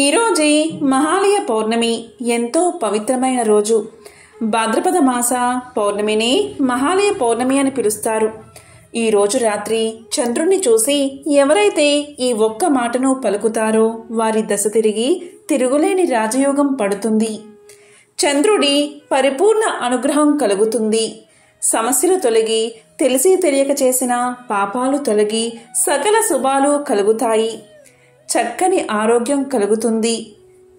ఈరోజే మహాలయ పౌర్ణమి ఎంతో పవిత్రమైన రోజు భాద్రపద మాస పౌర్ణమిని మహాలయ పౌర్ణమి అని పిలుస్తారు ఈ రోజు రాత్రి చంద్రుణ్ణి చూసి ఎవరైతే ఈ ఒక్క మాటను పలుకుతారో వారి దశ తిరిగి తిరుగులేని రాజయోగం పడుతుంది చంద్రుడి పరిపూర్ణ అనుగ్రహం కలుగుతుంది సమస్యలు తొలగి తెలిసి తెలియక చేసిన పాపాలు తొలగి సకల శుభాలు కలుగుతాయి చక్కని ఆరోగ్యం కలుగుతుంది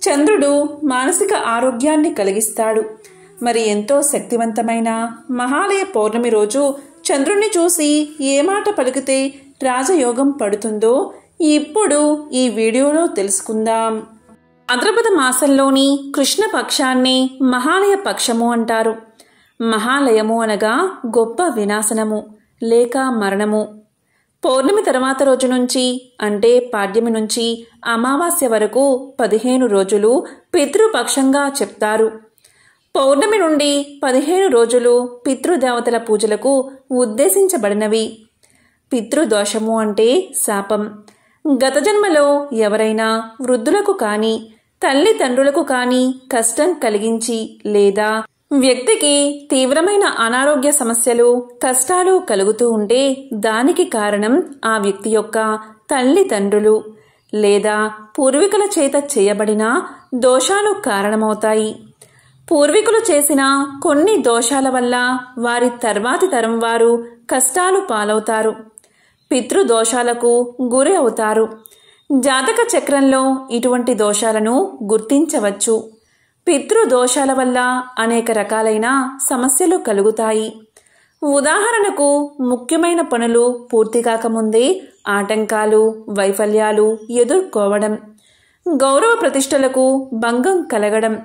చంద్రుడు మానసిక ఆరోగ్యాన్ని కలిగిస్తాడు మరి ఎంతో శక్తివంతమైన మహాలయ పౌర్ణమి రోజు చంద్రుణ్ణి చూసి ఏ మాట పలికితే రాజయోగం పడుతుందో ఇప్పుడు ఈ వీడియోలో తెలుసుకుందాం భాద్రపద మాసంలోని కృష్ణపక్షాన్ని మహాలయ పక్షము అంటారు మహాలయము అనగా గొప్ప వినాశనము లేక మరణము పౌర్ణమి తర్వాత రోజు నుంచి అంటే పాడ్యమి నుంచి అమావాస్య వరకు పదిహేను రోజులు పితృపక్షంగా చెప్తారు పౌర్ణమి నుండి పదిహేను రోజులు పితృదేవతల పూజలకు ఉద్దేశించబడినవి పితృదోషము అంటే శాపం గత జన్మలో ఎవరైనా వృద్ధులకు కానీ తల్లిదండ్రులకు కానీ కష్టం కలిగించి లేదా వ్యక్తికి తీవ్రమైన అనారోగ్య సమస్యలు కష్టాలు కలుగుతూ ఉంటే దానికి కారణం ఆ వ్యక్తి యొక్క తల్లిదండ్రులు లేదా పూర్వీకుల చేత చేయబడిన దోషాలు కారణమవుతాయి పూర్వీకులు చేసిన కొన్ని దోషాల వల్ల వారి తర్వాతి తరం వారు కష్టాలు పాలవుతారు పితృదోషాలకు గురి అవుతారు జాతక చక్రంలో ఇటువంటి దోషాలను గుర్తించవచ్చు పితృదోషాల వల్ల అనేక రకాలైన సమస్యలు కలుగుతాయి ఉదాహరణకు ముఖ్యమైన పనులు పూర్తి కాకముందే ఆటంకాలు వైఫల్యాలు ఎదుర్కోవడం గౌరవ ప్రతిష్టలకు భంగం కలగడం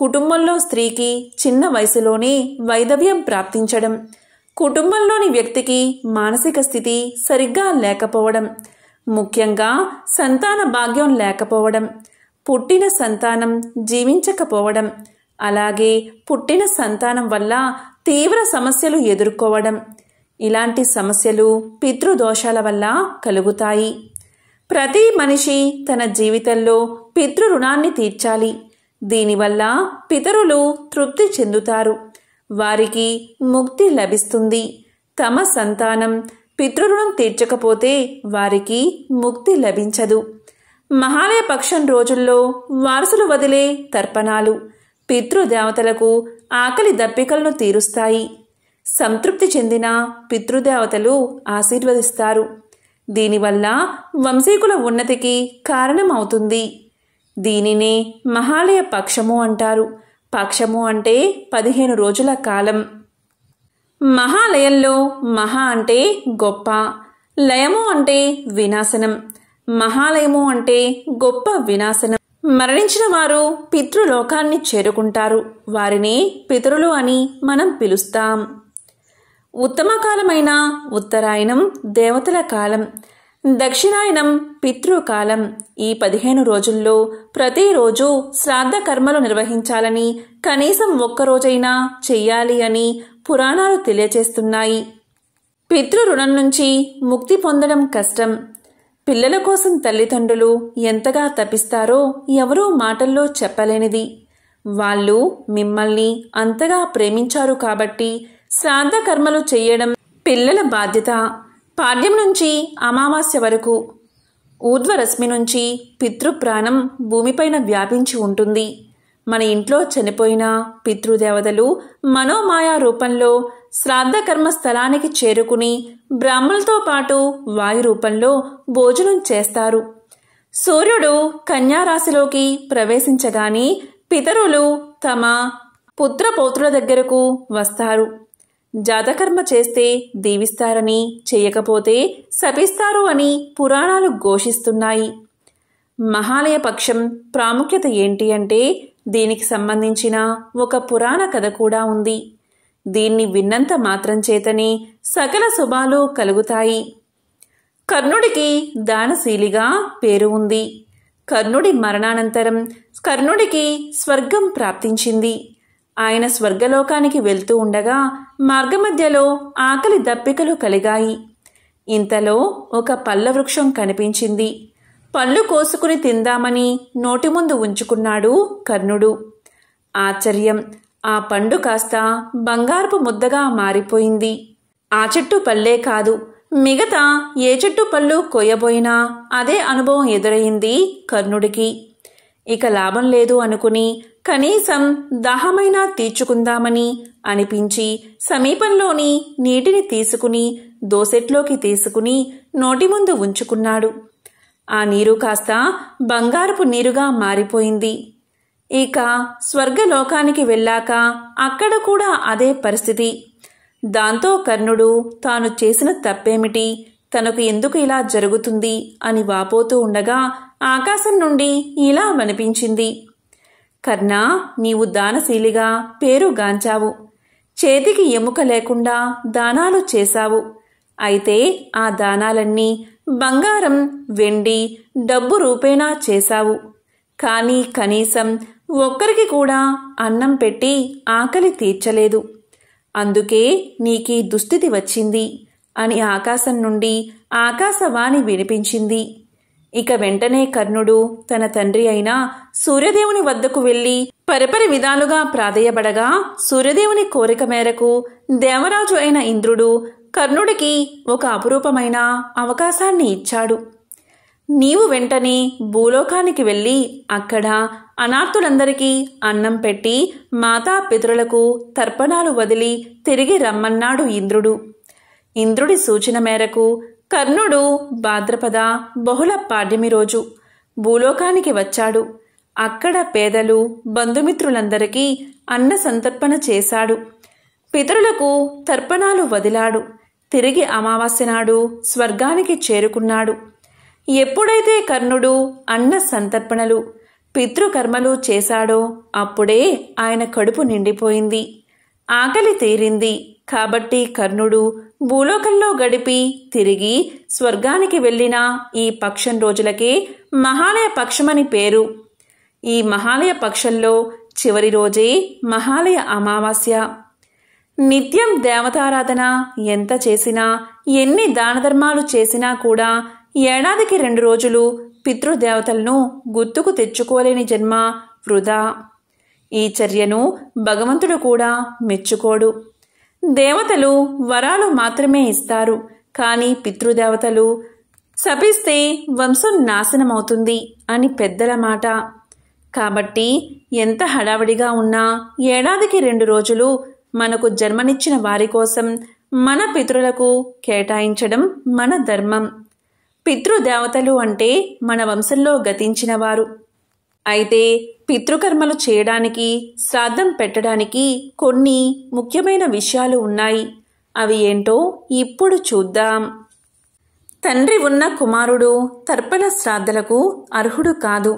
కుటుంబంలో స్త్రీకి చిన్న వయసులోనే వైదవ్యం ప్రాప్తించడం కుటుంబంలోని వ్యక్తికి మానసిక స్థితి సరిగ్గా లేకపోవడం ముఖ్యంగా సంతాన భాగ్యం లేకపోవడం పుట్టిన సంతానం జీవించకపోవడం అలాగే పుట్టిన సంతానం వల్ల తీవ్ర సమస్యలు ఎదుర్కోవడం ఇలాంటి సమస్యలు పితృదోషాల వల్ల కలుగుతాయి ప్రతి మనిషి తన జీవితంలో పితృ రుణాన్ని తీర్చాలి దీనివల్ల పితరులు తృప్తి చెందుతారు వారికి ముక్తి లభిస్తుంది తమ సంతానం పితృరుణం తీర్చకపోతే వారికి ముక్తి లభించదు మహాలయ పక్షం రోజుల్లో వారసులు వదిలే తర్పణాలు పితృదేవతలకు ఆకలి దప్పికలను తీరుస్తాయి సంతృప్తి చెందిన పితృదేవతలు ఆశీర్వదిస్తారు దీనివల్ల వంశీకుల ఉన్నతికి కారణమవుతుంది దీనినే మహాలయ పక్షము అంటారు పక్షము అంటే పదిహేను రోజుల కాలం మహాలయంలో మహా అంటే గొప్ప లయము అంటే వినాశనం మహాలయము అంటే గొప్ప వినాశనం మరణించిన వారు పితృలోకాన్ని చేరుకుంటారు వారిని పితరులు అని మనం పిలుస్తాం ఉత్తమ కాలమైన ఉత్తరాయణం దేవతల కాలం దక్షిణాయనం పితృకాలం ఈ పదిహేను రోజుల్లో ప్రతిరోజు శ్రాద్ధ కర్మలు నిర్వహించాలని కనీసం ఒక్కరోజైనా చెయ్యాలి అని పురాణాలు తెలియచేస్తున్నాయి పితృ రుణం నుంచి ముక్తి పొందడం కష్టం పిల్లల కోసం తల్లిదండ్రులు ఎంతగా తపిస్తారో ఎవరూ మాటల్లో చెప్పలేనిది వాళ్ళు మిమ్మల్ని అంతగా ప్రేమించారు కాబట్టి శ్రాద్ధ కర్మలు చేయడం పిల్లల బాధ్యత పాడ్యం నుంచి అమావాస్య వరకు ఊర్ధ్వరశ్మి నుంచి పితృప్రాణం భూమిపైన వ్యాపించి ఉంటుంది మన ఇంట్లో చనిపోయిన పితృదేవతలు మనోమాయా రూపంలో శ్రాద్ధకర్మ స్థలానికి చేరుకుని బ్రాహ్మణులతో పాటు వాయు రూపంలో భోజనం చేస్తారు సూర్యుడు కన్యారాశిలోకి ప్రవేశించగానే పితరులు తమ పుత్ర దగ్గరకు వస్తారు జాతకర్మ చేస్తే దీవిస్తారని చేయకపోతే శపిస్తారు అని పురాణాలు ఘోషిస్తున్నాయి మహాలయ పక్షం ప్రాముఖ్యత ఏంటి అంటే దీనికి సంబంధించిన ఒక పురాణ కథ కూడా ఉంది దీన్ని విన్నంత మాత్రం చేతని సకల శుభాలు కలుగుతాయి కర్ణుడికి దానశీలిగా పేరు ఉంది కర్ణుడి మరణానంతరం కర్ణుడికి స్వర్గం ప్రాప్తించింది ఆయన స్వర్గలోకానికి వెళ్తూ ఉండగా మార్గమధ్యలో ఆకలి దప్పికలు కలిగాయి ఇంతలో ఒక పల్లవృక్షం కనిపించింది పళ్ళు కోసుకుని తిందామని నోటి ముందు ఉంచుకున్నాడు కర్ణుడు ఆశ్చర్యం ఆ పండు కాస్త బంగారపు ముద్దగా మారిపోయింది ఆ చెట్టు పల్లే కాదు మిగతా ఏ చెట్టు పళ్ళు కొయ్యబోయినా అదే అనుభవం ఎదురయింది కర్ణుడికి ఇక లాభం లేదు అనుకుని కనీసం దాహమైనా తీర్చుకుందామని అనిపించి సమీపంలోని నీటిని తీసుకుని దోసెట్లోకి తీసుకుని నోటి ముందు ఉంచుకున్నాడు ఆ నీరు కాస్త బంగారపు నీరుగా మారిపోయింది ఇక స్వర్గలోకానికి వెళ్ళాక అక్కడ కూడా అదే పరిస్థితి దాంతో కర్ణుడు తాను చేసిన తప్పేమిటి తనకు ఎందుకు ఇలా జరుగుతుంది అని వాపోతూ ఉండగా ఆకాశం నుండి ఇలా వినిపించింది కర్ణ నీవు దానశీలిగా పేరుగాంచావు చేతికి ఎముక లేకుండా దానాలు చేశావు అయితే ఆ దానాలన్నీ బంగారం వెండి డబ్బు రూపేణా చేశావు కానీ కనీసం ఒక్కరికి కూడా అన్నం పెట్టి ఆకలి తీర్చలేదు అందుకే నీకీ దుస్థితి వచ్చింది అని ఆకాశం నుండి ఆకాశవాణి వినిపించింది ఇక వెంటనే కర్ణుడు తన తండ్రి అయిన సూర్యదేవుని వద్దకు వెళ్ళి పరిపరి విధాలుగా ప్రాధేయబడగా సూర్యదేవుని కోరిక మేరకు దేవరాజు అయిన ఇంద్రుడు కర్ణుడికి ఒక అపురూపమైన అవకాశాన్ని ఇచ్చాడు నీవు వెంటనే భూలోకానికి వెళ్ళి అక్కడ అనాథులందరికీ అన్నం పెట్టి మాతా పితరులకు తర్పణాలు వదిలి తిరిగి రమ్మన్నాడు ఇంద్రుడు ఇంద్రుడి సూచన మేరకు కర్ణుడు భాద్రపద బహుళ పాడ్యమి రోజు భూలోకానికి వచ్చాడు అక్కడ పేదలు బంధుమిత్రులందరికీ అన్న సంతర్పణ చేశాడు పితరులకు తర్పణాలు వదిలాడు తిరిగి అమావాస్య నాడు స్వర్గానికి చేరుకున్నాడు ఎప్పుడైతే కర్ణుడు అన్న సంతర్పణలు పితృకర్మలు చేశాడో అప్పుడే ఆయన కడుపు నిండిపోయింది ఆకలి తీరింది కాబట్టి కర్ణుడు భూలోకంలో గడిపి తిరిగి స్వర్గానికి వెళ్ళిన ఈ పక్షం రోజులకే మహాలయ పక్షమని పేరు ఈ మహాలయ పక్షంలో చివరి రోజే మహాలయ అమావాస్య నిత్యం దేవతారాధన ఎంత చేసినా ఎన్ని దానధర్మాలు చేసినా కూడా ఏడాదికి రెండు రోజులు పితృదేవతలను గుర్తుకు తెచ్చుకోలేని జన్మ వృధా ఈ చర్యను భగవంతుడు కూడా మెచ్చుకోడు దేవతలు వరాలు మాత్రమే ఇస్తారు కానీ పితృదేవతలు శపిస్తే వంశం నాశనమవుతుంది అని పెద్దల మాట కాబట్టి ఎంత హడావిడిగా ఉన్నా ఏడాదికి రెండు రోజులు మనకు జన్మనిచ్చిన వారి కోసం మన పితృలకు కేటాయించడం మన ధర్మం పితృదేవతలు అంటే మన వంశంలో గతించిన వారు అయితే పితృకర్మలు చేయడానికి శ్రాద్ధం పెట్టడానికి కొన్ని ముఖ్యమైన విషయాలు ఉన్నాయి అవి ఏంటో ఇప్పుడు చూద్దాం తండ్రి ఉన్న కుమారుడు తర్పణ శ్రాద్ధలకు అర్హుడు కాదు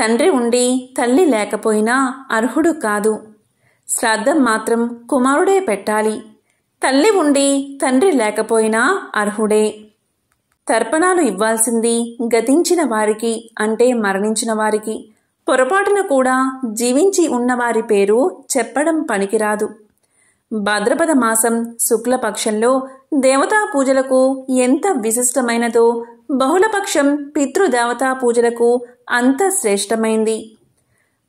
తండ్రి ఉండి తల్లి లేకపోయినా అర్హుడు కాదు శ్రాద్ధం మాత్రం కుమారుడే పెట్టాలి తల్లి ఉండి తండ్రి లేకపోయినా అర్హుడే తర్పణాలు ఇవ్వాల్సింది గతించిన వారికి అంటే మరణించిన వారికి పొరపాటున కూడా జీవించి ఉన్నవారి పేరు చెప్పడం పనికిరాదు భాద్రపద మాసం శుక్లపక్షంలో దేవతా పూజలకు ఎంత విశిష్టమైనదో బహుళపక్షం పితృదేవతా పూజలకు అంత శ్రేష్టమైంది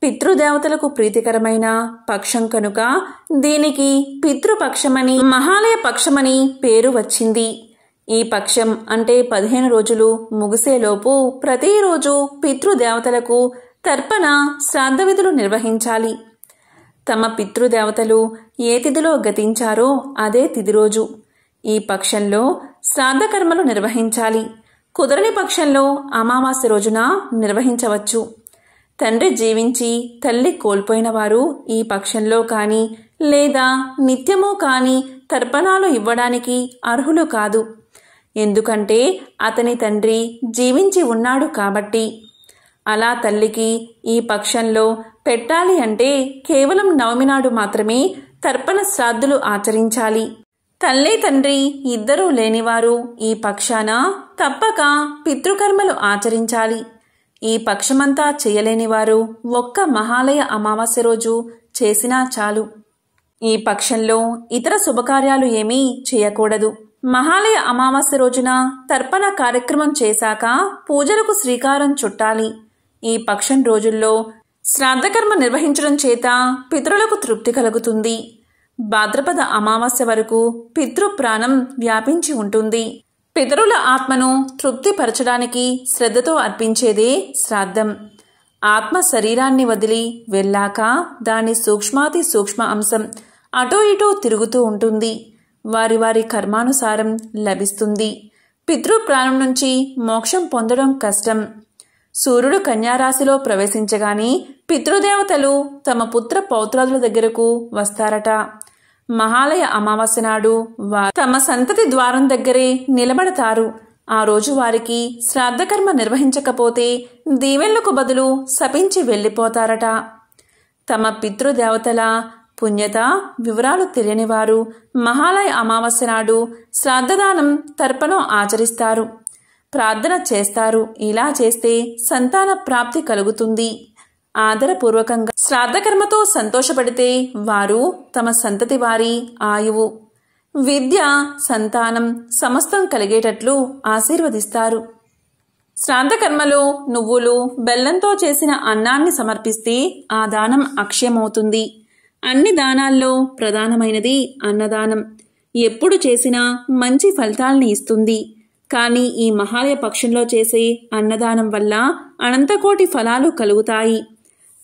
పితృదేవతలకు ప్రీతికరమైన పక్షం కనుక దీనికి పితృపక్షమని మహాలయ పక్షమని పేరు వచ్చింది ఈ పక్షం అంటే పదిహేను రోజులు ముగిసేలోపు ప్రతిరోజు పితృదేవతలకు తర్పణ శ్రాద్ధవిధులు నిర్వహించాలి తమ పితృదేవతలు ఏ తిథిలో గతించారో అదే తిథి రోజు ఈ పక్షంలో శ్రాద్ధకర్మలు నిర్వహించాలి కుదరని పక్షంలో అమావాస్య రోజున నిర్వహించవచ్చు తండ్రి జీవించి తల్లి కోల్పోయినవారు ఈ పక్షంలో కానీ లేదా నిత్యము కానీ తర్పణాలు ఇవ్వడానికి అర్హులు కాదు ఎందుకంటే అతని తండ్రి జీవించి ఉన్నాడు కాబట్టి అలా తల్లికి ఈ పక్షంలో పెట్టాలి అంటే కేవలం నవమి నాడు మాత్రమే తర్పణ శ్రాద్ధులు ఆచరించాలి తల్లి తండ్రి ఇద్దరూ లేనివారు ఈ పక్షాన తప్పక పితృకర్మలు ఆచరించాలి ఈ పక్షమంతా చేయలేనివారు ఒక్క మహాలయ అమావాస్య రోజు చేసినా చాలు ఈ పక్షంలో ఇతర శుభకార్యాలు ఏమీ చేయకూడదు మహాలయ అమావాస్య రోజున తర్పణ కార్యక్రమం చేశాక పూజలకు శ్రీకారం చుట్టాలి ఈ పక్షం రోజుల్లో శ్రాద్ధకర్మ నిర్వహించడం చేత పితృలకు తృప్తి కలుగుతుంది భాద్రపద అమావాస్య వరకు పితృప్రాణం వ్యాపించి ఉంటుంది పితరుల ఆత్మను తృప్తిపరచడానికి శ్రద్ధతో అర్పించేదే శ్రాద్ధం ఆత్మ శరీరాన్ని వదిలి వెళ్ళాక దాని సూక్ష్మాతి సూక్ష్మ అంశం అటో ఇటో తిరుగుతూ ఉంటుంది వారి వారి కర్మానుసారం లభిస్తుంది పితృప్రాణం నుంచి మోక్షం పొందడం కష్టం సూర్యుడు కన్యారాశిలో ప్రవేశించగానే పితృదేవతలు తమ పుత్ర పౌత్రాదుల దగ్గరకు వస్తారట మహాలయ అమావాస్య నాడు వారు తమ సంతతి ద్వారం దగ్గరే నిలబడతారు ఆ రోజు వారికి శ్రాద్ధకర్మ నిర్వహించకపోతే దీవెళ్లకు బదులు శపించి వెళ్ళిపోతారట తమ పితృదేవతల పుణ్యత వివరాలు తెలియనివారు మహాలయ అమావాస్య నాడు శ్రాద్ధదానం తర్పణం ఆచరిస్తారు ప్రార్థన చేస్తారు ఇలా చేస్తే సంతాన ప్రాప్తి కలుగుతుంది ఆదరపూర్వకంగా శ్రాద్ధకర్మతో సంతోషపడితే వారు తమ సంతతి వారి ఆయువు విద్య సంతానం సమస్తం కలిగేటట్లు ఆశీర్వదిస్తారు శ్రాద్ధకర్మలో నువ్వులు బెల్లంతో చేసిన అన్నాన్ని సమర్పిస్తే ఆ దానం అక్షయమవుతుంది అన్ని దానాల్లో ప్రధానమైనది అన్నదానం ఎప్పుడు చేసినా మంచి ఫలితాల్ని ఇస్తుంది కానీ ఈ మహాలయ పక్షంలో చేసే అన్నదానం వల్ల అనంతకోటి ఫలాలు కలుగుతాయి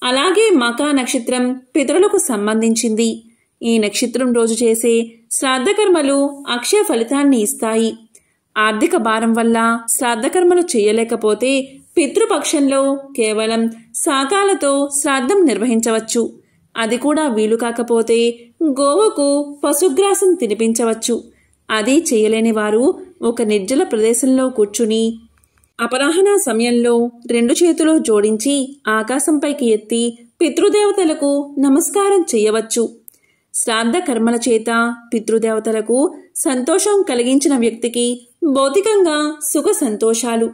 అలాగే మకా నక్షత్రం పితరులకు సంబంధించింది ఈ నక్షత్రం రోజు చేసే శ్రాద్ధకర్మలు అక్షయ ఫలితాన్ని ఇస్తాయి ఆర్థిక భారం వల్ల శ్రాద్ధకర్మలు చేయలేకపోతే పితృపక్షంలో కేవలం శాకాలతో శ్రాద్ధం నిర్వహించవచ్చు అది కూడా వీలు కాకపోతే గోవకు పశుగ్రాసం తినిపించవచ్చు అది చేయలేని వారు ఒక నిర్జల ప్రదేశంలో కూర్చుని అపరాహణ సమయంలో రెండు చేతులు జోడించి ఆకాశంపైకి ఎత్తి పితృదేవతలకు నమస్కారం చేయవచ్చు శ్రాద్ధ కర్మల చేత పితృదేవతలకు సంతోషం కలిగించిన వ్యక్తికి భౌతికంగా సుఖ సంతోషాలు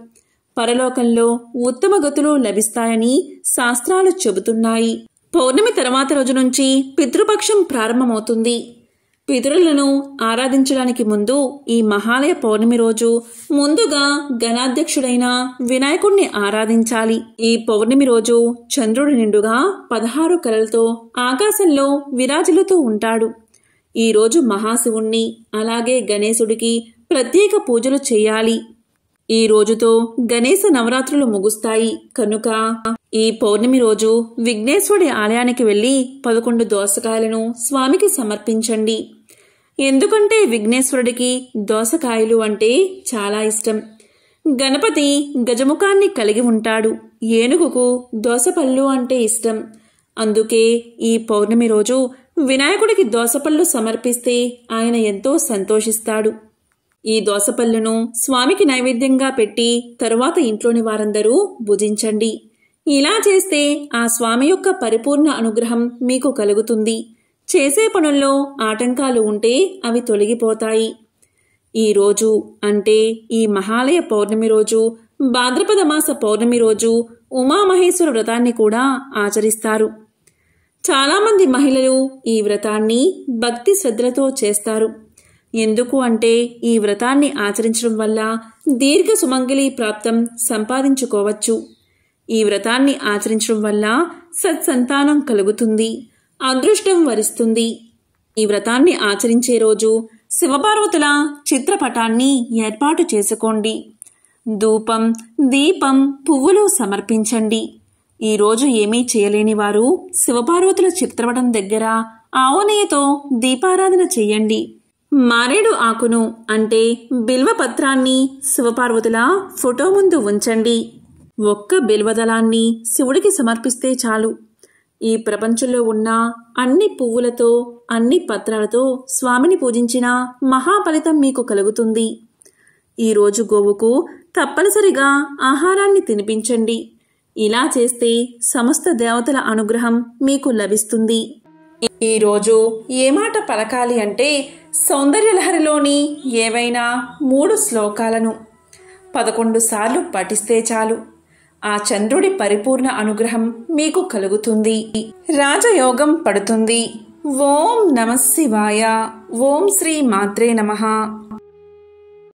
పరలోకంలో ఉత్తమ గతులు లభిస్తాయని శాస్త్రాలు చెబుతున్నాయి పౌర్ణమి తర్వాత రోజు నుంచి పితృపక్షం ప్రారంభమవుతుంది పితరులను ఆరాధించడానికి ముందు ఈ మహాలయ పౌర్ణమి రోజు ముందుగా గణాధ్యక్షుడైన వినాయకుడిని ఆరాధించాలి ఈ పౌర్ణమి రోజు చంద్రుడు నిండుగా పదహారు కలలతో ఆకాశంలో విరాజులుతూ ఉంటాడు ఈ రోజు మహాశివుణ్ణి అలాగే గణేశుడికి ప్రత్యేక పూజలు చేయాలి ఈ రోజుతో గణేశ నవరాత్రులు ముగుస్తాయి కనుక ఈ పౌర్ణమి రోజు విఘ్నేశ్వరుడి ఆలయానికి వెళ్లి పదకొండు దోసకాయలను స్వామికి సమర్పించండి ఎందుకంటే విఘ్నేశ్వరుడికి దోసకాయలు అంటే చాలా ఇష్టం గణపతి గజముఖాన్ని కలిగి ఉంటాడు ఏనుగుకు దోసపళ్ళు అంటే ఇష్టం అందుకే ఈ పౌర్ణమి రోజు వినాయకుడికి దోసపళ్ళు సమర్పిస్తే ఆయన ఎంతో సంతోషిస్తాడు ఈ దోసపళ్ళును స్వామికి నైవేద్యంగా పెట్టి తరువాత ఇంట్లోని వారందరూ భుజించండి ఇలా చేస్తే ఆ స్వామి యొక్క పరిపూర్ణ అనుగ్రహం మీకు కలుగుతుంది చేసే పనుల్లో ఆటంకాలు ఉంటే అవి తొలగిపోతాయి ఈరోజు అంటే ఈ మహాలయ పౌర్ణమి రోజు భాద్రపద మాస పౌర్ణమి రోజు ఉమామహేశ్వర వ్రతాన్ని కూడా ఆచరిస్తారు చాలామంది మహిళలు ఈ వ్రతాన్ని భక్తి శ్రద్ధలతో చేస్తారు ఎందుకు అంటే ఈ వ్రతాన్ని ఆచరించడం వల్ల దీర్ఘ సుమంగళి ప్రాప్తం సంపాదించుకోవచ్చు ఈ వ్రతాన్ని ఆచరించడం వల్ల సత్సంతానం కలుగుతుంది అదృష్టం వరిస్తుంది ఈ వ్రతాన్ని ఆచరించే రోజు శివపార్వతుల చిత్రపటాన్ని ఏర్పాటు చేసుకోండి ధూపం దీపం పువ్వులు సమర్పించండి ఈరోజు ఏమీ చేయలేని వారు శివపార్వతుల చిత్రపటం దగ్గర ఆవనేయతో దీపారాధన చేయండి మారేడు ఆకును అంటే బిల్వపత్రాన్ని శివపార్వతుల ఫోటో ముందు ఉంచండి ఒక్క బిల్వదళాన్ని శివుడికి సమర్పిస్తే చాలు ఈ ప్రపంచంలో ఉన్న అన్ని పువ్వులతో అన్ని పత్రాలతో స్వామిని పూజించిన మహాఫలితం మీకు కలుగుతుంది ఈరోజు గోవుకు తప్పనిసరిగా ఆహారాన్ని తినిపించండి ఇలా చేస్తే సమస్త దేవతల అనుగ్రహం మీకు లభిస్తుంది ఈరోజు ఏ మాట పలకాలి అంటే సౌందర్యలహరిలోని ఏవైనా మూడు శ్లోకాలను పదకొండు సార్లు పఠిస్తే చాలు ఆ చంద్రుడి పరిపూర్ణ అనుగ్రహం మీకు కలుగుతుంది రాజయోగం పడుతుంది ఓం నమ శివాయ ఓం శ్రీ మాత్రే నమ